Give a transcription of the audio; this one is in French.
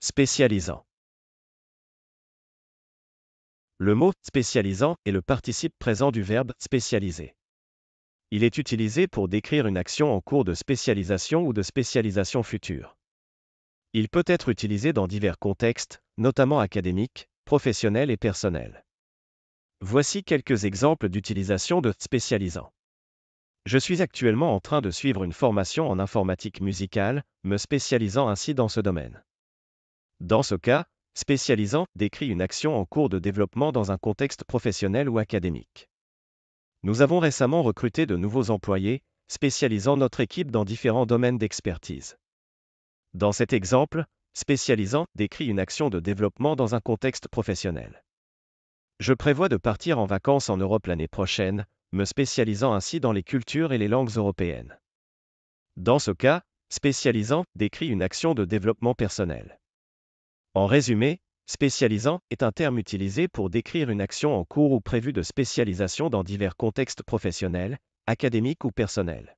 Spécialisant. Le mot spécialisant est le participe présent du verbe spécialiser. Il est utilisé pour décrire une action en cours de spécialisation ou de spécialisation future. Il peut être utilisé dans divers contextes, notamment académiques, professionnels et personnels. Voici quelques exemples d'utilisation de spécialisant. Je suis actuellement en train de suivre une formation en informatique musicale, me spécialisant ainsi dans ce domaine. Dans ce cas, spécialisant décrit une action en cours de développement dans un contexte professionnel ou académique. Nous avons récemment recruté de nouveaux employés, spécialisant notre équipe dans différents domaines d'expertise. Dans cet exemple, spécialisant décrit une action de développement dans un contexte professionnel. Je prévois de partir en vacances en Europe l'année prochaine, me spécialisant ainsi dans les cultures et les langues européennes. Dans ce cas, spécialisant décrit une action de développement personnel. En résumé, spécialisant est un terme utilisé pour décrire une action en cours ou prévue de spécialisation dans divers contextes professionnels, académiques ou personnels.